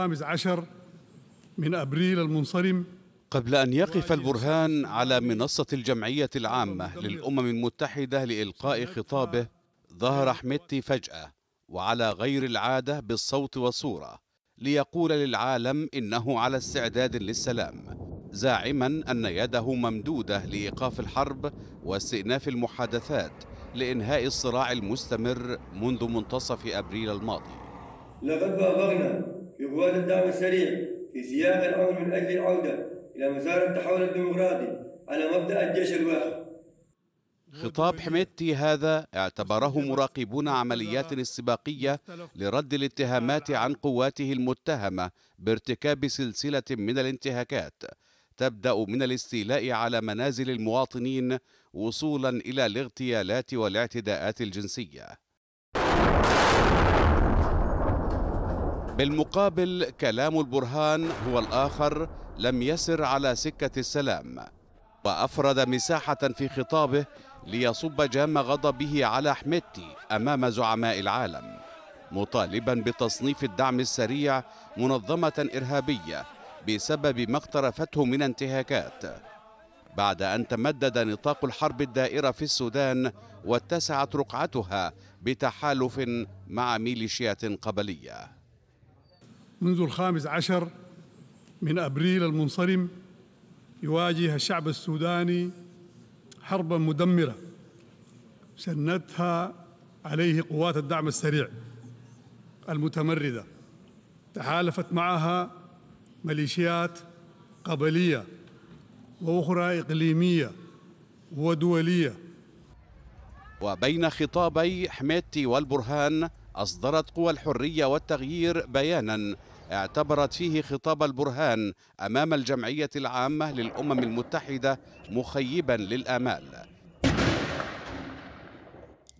الخامس عشر من أبريل المنصرم قبل أن يقف البرهان على منصة الجمعية العامة للأمم المتحدة لإلقاء خطابه ظهر حميدتي فجأة وعلى غير العادة بالصوت والصورة ليقول للعالم إنه على استعداد للسلام زاعما أن يده ممدودة لإيقاف الحرب واستئناف المحادثات لإنهاء الصراع المستمر منذ منتصف أبريل الماضي لقد في الدعم السريع في سياق الأمر من أجل العودة إلى مسار التحول الديمقراطي على مبدأ الجيش الواحد خطاب حميتي هذا اعتبره مراقبون عمليات استباقية لرد الاتهامات عن قواته المتهمة بارتكاب سلسلة من الانتهاكات تبدأ من الاستيلاء على منازل المواطنين وصولا إلى الاغتيالات والاعتداءات الجنسية بالمقابل كلام البرهان هو الآخر لم يسر على سكة السلام وأفرد مساحة في خطابه ليصب جام غضبه على حميتي أمام زعماء العالم مطالبا بتصنيف الدعم السريع منظمة إرهابية بسبب ما اقترفته من انتهاكات بعد أن تمدد نطاق الحرب الدائرة في السودان واتسعت رقعتها بتحالف مع ميليشيات قبليه منذ الخامس عشر من أبريل المنصرم يواجه الشعب السوداني حربا مدمرة شنتها عليه قوات الدعم السريع المتمردة تحالفت معها ميليشيات قبلية وأخرى إقليمية ودولية وبين خطابي حميتي والبرهان أصدرت قوى الحرية والتغيير بيانا اعتبرت فيه خطاب البرهان أمام الجمعية العامة للأمم المتحدة مخيبا للآمال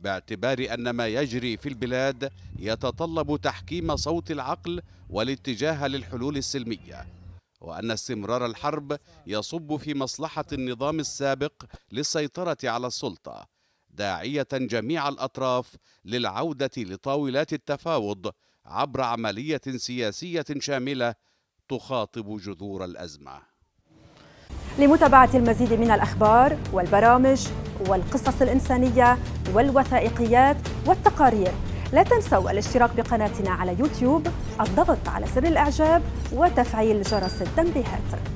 باعتبار أن ما يجري في البلاد يتطلب تحكيم صوت العقل والاتجاه للحلول السلمية وأن استمرار الحرب يصب في مصلحة النظام السابق للسيطرة على السلطة داعية جميع الأطراف للعودة لطاولات التفاوض عبر عملية سياسية شاملة تخاطب جذور الأزمة. لمتابعة المزيد من الأخبار والبرامج والقصص الإنسانية والوثائقيات والتقارير لا تنسوا الاشتراك بقناتنا على يوتيوب الضغط على زر الإعجاب وتفعيل جرس التنبيهات